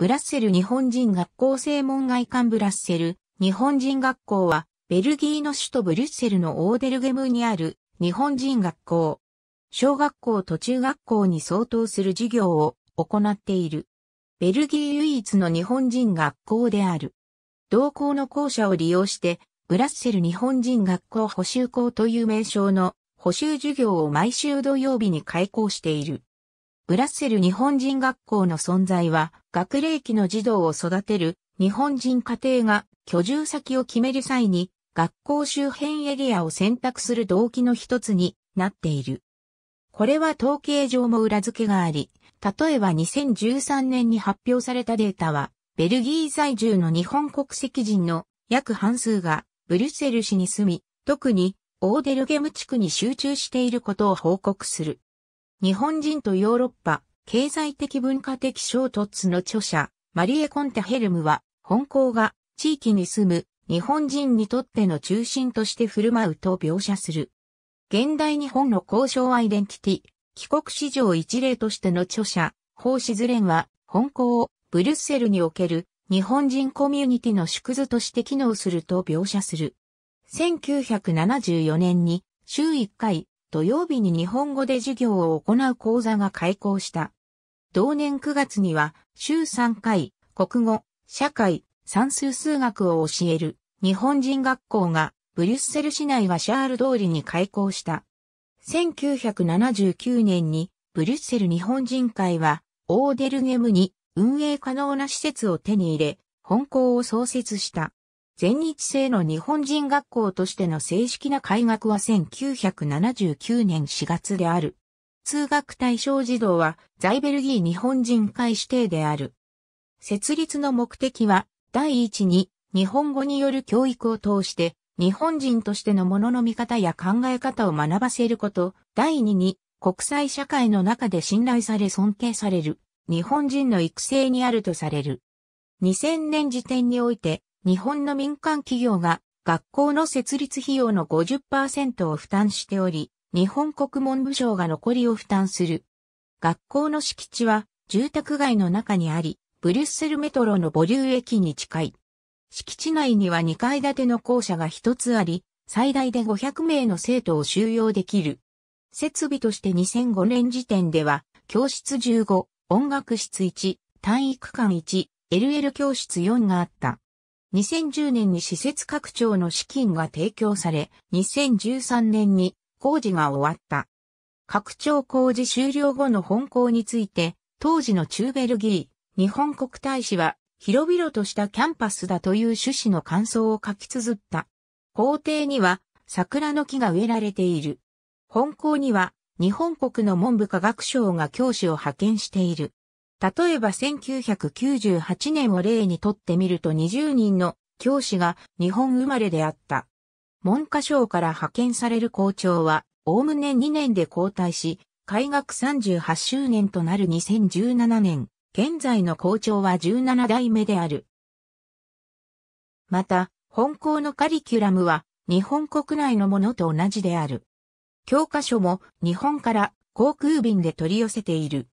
ブラッセル日本人学校正門外観ブラッセル日本人学校はベルギーの首都ブリュッセルのオーデルゲムにある日本人学校。小学校と中学校に相当する授業を行っている。ベルギー唯一の日本人学校である。同校の校舎を利用して、ブラッセル日本人学校補修校という名称の補修授業を毎週土曜日に開校している。ブラッセル日本人学校の存在は、学齢期の児童を育てる日本人家庭が居住先を決める際に学校周辺エリアを選択する動機の一つになっている。これは統計上も裏付けがあり、例えば2013年に発表されたデータは、ベルギー在住の日本国籍人の約半数がブリュッセル市に住み、特にオーデルゲム地区に集中していることを報告する。日本人とヨーロッパ、経済的文化的衝突の著者、マリエ・コンテ・ヘルムは、本校が地域に住む日本人にとっての中心として振る舞うと描写する。現代日本の交渉アイデンティティ、帰国史上一例としての著者、法シズレンは、本校をブルッセルにおける日本人コミュニティの縮図として機能すると描写する。1974年に週1回土曜日に日本語で授業を行う講座が開講した。同年9月には、週3回、国語、社会、算数数学を教える、日本人学校が、ブリュッセル市内はシャール通りに開校した。1979年に、ブリュッセル日本人会は、オーデルゲムに運営可能な施設を手に入れ、本校を創設した。全日制の日本人学校としての正式な開学は1979年4月である。通学対象児童は、在ベルギー日本人会指定である。設立の目的は、第一に、日本語による教育を通して、日本人としてのものの見方や考え方を学ばせること、第二に、国際社会の中で信頼され尊敬される、日本人の育成にあるとされる。2000年時点において、日本の民間企業が学校の設立費用の50%を負担しており、日本国文部省が残りを負担する。学校の敷地は住宅街の中にあり、ブリュッセルメトロのボリュー駅に近い。敷地内には2階建ての校舎が一つあり、最大で500名の生徒を収容できる。設備として2005年時点では、教室15、音楽室1、体育館1、LL 教室4があった。2010年に施設拡張の資金が提供され、2013年に工事が終わった。拡張工事終了後の本校について、当時の中ベルギー、日本国大使は、広々としたキャンパスだという趣旨の感想を書き綴った。校庭には、桜の木が植えられている。本校には、日本国の文部科学省が教師を派遣している。例えば1998年を例にとってみると20人の教師が日本生まれであった。文科省から派遣される校長は、おおむね2年で交代し、開学38周年となる2017年、現在の校長は17代目である。また、本校のカリキュラムは、日本国内のものと同じである。教科書も日本から航空便で取り寄せている。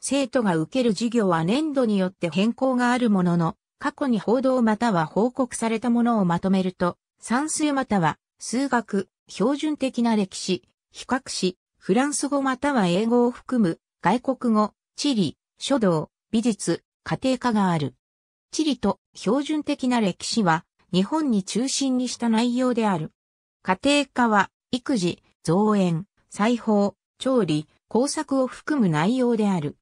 生徒が受ける授業は年度によって変更があるものの、過去に報道または報告されたものをまとめると、算数または数学、標準的な歴史、比較史、フランス語または英語を含む外国語、地理、書道、美術、家庭科がある。地理と標準的な歴史は日本に中心にした内容である。家庭科は育児、造園、裁縫、調理、工作を含む内容である。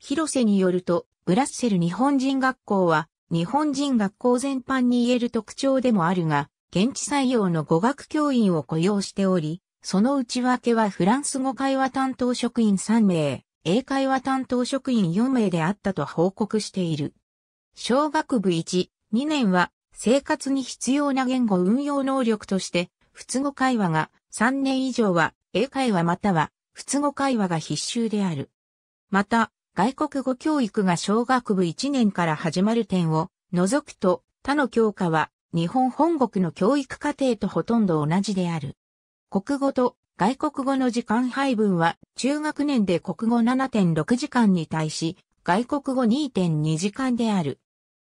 広瀬によると、ブラッセル日本人学校は日本人学校全般に言える特徴でもあるが、現地採用の語学教員を雇用しており、その内訳はフランス語会話担当職員3名、英会話担当職員4名であったと報告している。小学部1、2年は生活に必要な言語運用能力として、普通語会話が3年以上は英会話または普通語会話が必修である。また、外国語教育が小学部1年から始まる点を除くと他の教科は日本本国の教育課程とほとんど同じである。国語と外国語の時間配分は中学年で国語7.6時間に対し外国語2.2時間である。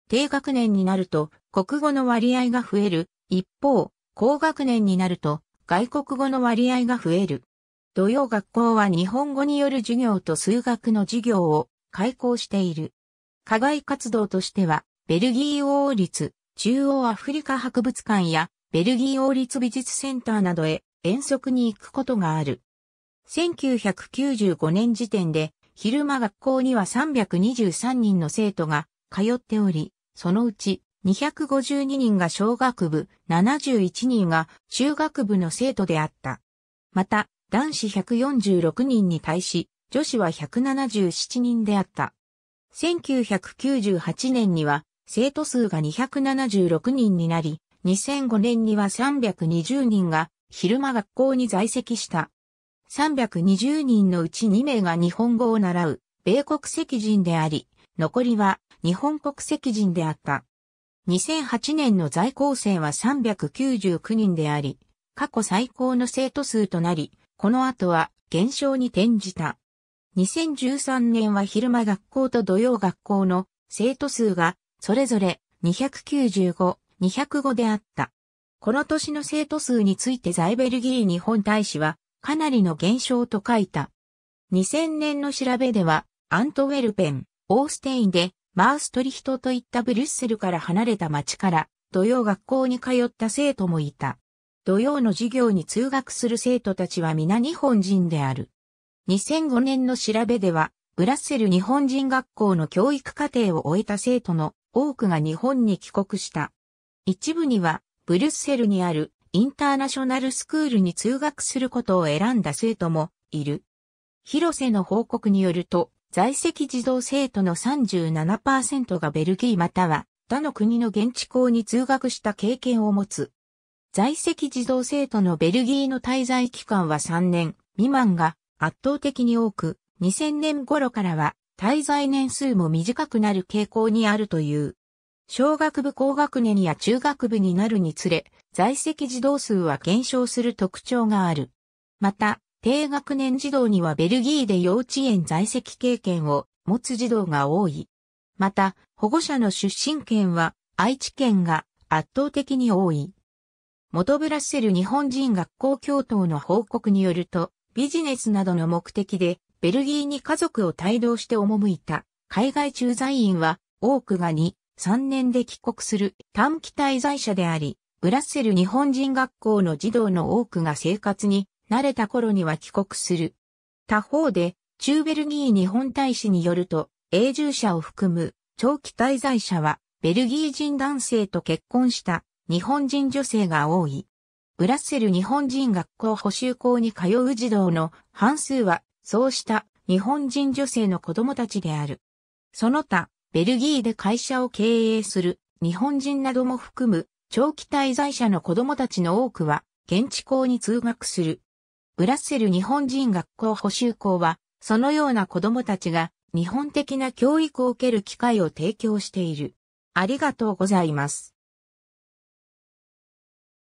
低学年になると国語の割合が増える。一方、高学年になると外国語の割合が増える。土曜学校は日本語による授業と数学の授業を開講している。課外活動としては、ベルギー王立中央アフリカ博物館やベルギー王立美術センターなどへ遠足に行くことがある。1995年時点で昼間学校には323人の生徒が通っており、そのうち252人が小学部、71人が中学部の生徒であった。また、男子146人に対し、女子は177人であった。1998年には、生徒数が276人になり、2005年には320人が昼間学校に在籍した。320人のうち2名が日本語を習う米国籍人であり、残りは日本国籍人であった。2008年の在校生は399人であり、過去最高の生徒数となり、この後は減少に転じた。2013年は昼間学校と土曜学校の生徒数がそれぞれ295、205であった。この年の生徒数についてザイベルギー日本大使はかなりの減少と書いた。2000年の調べではアントウェルペン、オーステインでマーストリヒトといったブリュッセルから離れた町から土曜学校に通った生徒もいた。土曜の授業に通学する生徒たちは皆日本人である。2005年の調べでは、ブラッセル日本人学校の教育課程を終えた生徒の多くが日本に帰国した。一部には、ブルッセルにあるインターナショナルスクールに通学することを選んだ生徒もいる。広瀬の報告によると、在籍児童生徒の37%がベルギーまたは他の国の現地校に通学した経験を持つ。在籍児童生徒のベルギーの滞在期間は3年未満が圧倒的に多く、2000年頃からは滞在年数も短くなる傾向にあるという。小学部高学年や中学部になるにつれ、在籍児童数は減少する特徴がある。また、低学年児童にはベルギーで幼稚園在籍経験を持つ児童が多い。また、保護者の出身県は愛知県が圧倒的に多い。元ブラッセル日本人学校教頭の報告によると、ビジネスなどの目的で、ベルギーに家族を帯同して赴いた、海外駐在員は、多くが2、3年で帰国する短期滞在者であり、ブラッセル日本人学校の児童の多くが生活に慣れた頃には帰国する。他方で、中ベルギー日本大使によると、永住者を含む長期滞在者は、ベルギー人男性と結婚した日本人女性が多い。ブラッセル日本人学校補修校に通う児童の半数は、そうした日本人女性の子供たちである。その他、ベルギーで会社を経営する日本人なども含む長期滞在者の子供たちの多くは、現地校に通学する。ブラッセル日本人学校補修校は、そのような子供たちが日本的な教育を受ける機会を提供している。ありがとうございます。